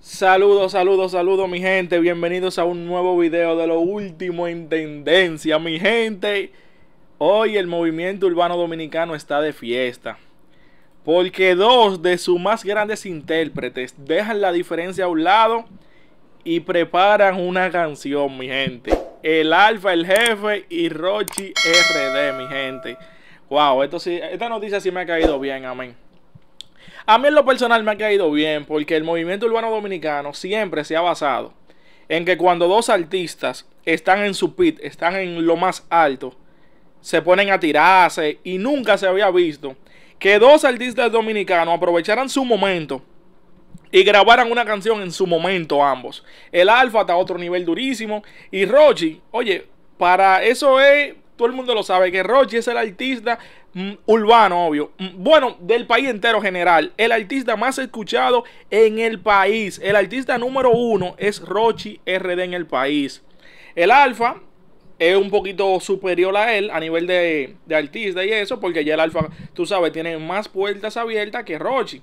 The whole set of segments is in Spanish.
Saludos, saludos, saludos mi gente, bienvenidos a un nuevo video de lo último en tendencia mi gente. Hoy el movimiento urbano dominicano está de fiesta. Porque dos de sus más grandes intérpretes dejan la diferencia a un lado y preparan una canción, mi gente. El Alfa, el Jefe y Rochi RD, mi gente. Wow, esto sí, esta noticia sí me ha caído bien, amén. A mí en lo personal me ha caído bien porque el movimiento urbano dominicano siempre se ha basado en que cuando dos artistas están en su pit, están en lo más alto, se ponen a tirarse y nunca se había visto que dos artistas dominicanos aprovecharan su momento y grabaran una canción en su momento ambos. El Alfa está a otro nivel durísimo y Rochi, oye, para eso es todo el mundo lo sabe, que Rochi es el artista mm, urbano, obvio. Mm, bueno, del país entero general. El artista más escuchado en el país. El artista número uno es Rochi RD en el país. El Alfa es un poquito superior a él a nivel de, artista y eso, porque ya el Alfa, tú sabes, tiene más puertas abiertas que Rochi.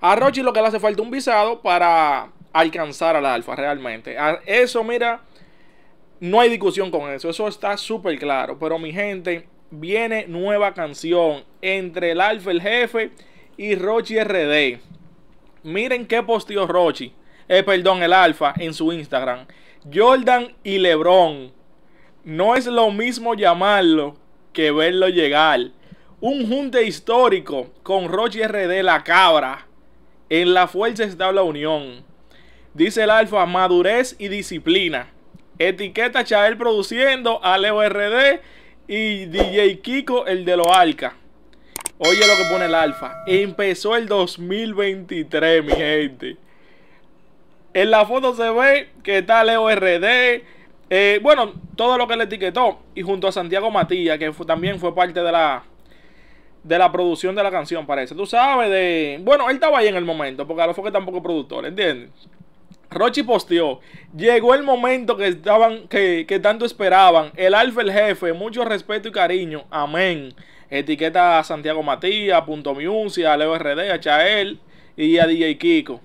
A Rochi lo que le hace falta un visado para alcanzar al Alfa realmente. eso, mira no hay discusión con eso, eso está súper claro. Pero mi gente, viene nueva canción entre el Alfa el Jefe y Rochi RD. Miren qué posteó Rochi, eh, perdón, el Alfa en su Instagram. Jordan y Lebron. No es lo mismo llamarlo que verlo llegar. Un junte histórico con Rochi RD La Cabra. En la fuerza está la unión. Dice el Alfa, madurez y disciplina. Etiqueta Chael produciendo, a Leo RD y DJ Kiko, el de los Alca. Oye lo que pone el Alfa. Empezó el 2023, mi gente. En la foto se ve que está Leo RD. Eh, bueno, todo lo que le etiquetó. Y junto a Santiago Matías, que también fue parte de la, de la producción de la canción, parece. Tú sabes, de. Bueno, él estaba ahí en el momento, porque a lo fue que tampoco es productor, ¿entiendes? Rochi posteó, llegó el momento que, estaban, que, tanto esperaban, el alfa el jefe, mucho respeto y cariño, amén. Etiqueta a Santiago Matías, Punto Music, a Leo RD, a Chael y a DJ Kiko.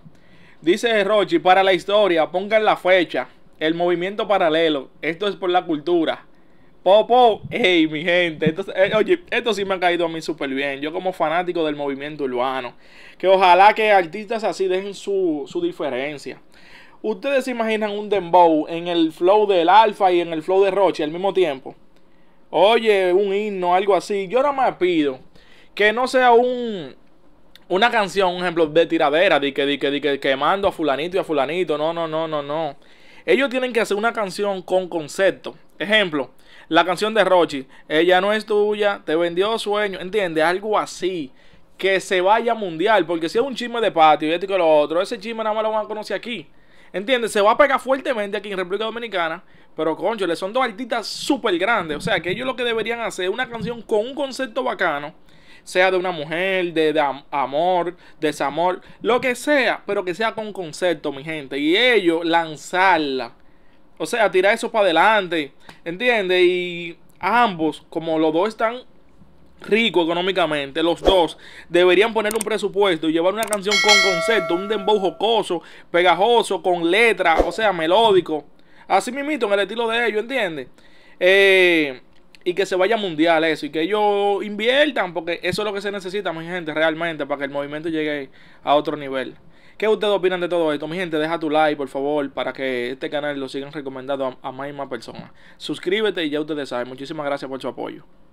Dice Rochi, para la historia, pongan la fecha, el movimiento paralelo, esto es por la cultura. Popo, hey mi gente, eh, oye, esto sí me ha caído a mí súper bien, yo como fanático del movimiento urbano, que ojalá que artistas así dejen su, diferencia. Ustedes se imaginan un dembow en el flow del Alfa y en el flow de Roche al mismo tiempo. Oye, un himno, algo así. Yo nada más pido que no sea un una canción, un ejemplo de tiradera, de que, de que, de que quemando a fulanito y a fulanito. No, no, no, no, no. Ellos tienen que hacer una canción con concepto Ejemplo, la canción de Rochi, ella no es tuya, te vendió sueño, ¿entiendes? Algo así. Que se vaya mundial, porque si es un chisme de patio y esto y lo otro, ese chisme nada más lo van a conocer aquí. ¿Entiendes? Se va a pegar fuertemente aquí en República Dominicana, pero concho, son dos artistas súper grandes. O sea, que ellos lo que deberían hacer es una canción con un concepto bacano, sea de una mujer, de, de amor, desamor, lo que sea, pero que sea con concepto, mi gente. Y ellos lanzarla o sea, tirar eso para adelante. ¿Entiendes? Y ambos, como los dos están ricos económicamente, los dos deberían poner un presupuesto y llevar una canción con concepto, un dembow jocoso, pegajoso, con letra, o sea, melódico. Así mismito en el estilo de ellos, ¿entiendes? Eh, y que se vaya mundial eso y que ellos inviertan porque eso es lo que se necesita mi gente realmente para que el movimiento llegue a otro nivel ¿Qué ustedes opinan de todo esto? Mi gente, deja tu like, por favor, para que este canal lo sigan recomendando a, más y más personas. Suscríbete y ya ustedes saben. Muchísimas gracias por su apoyo.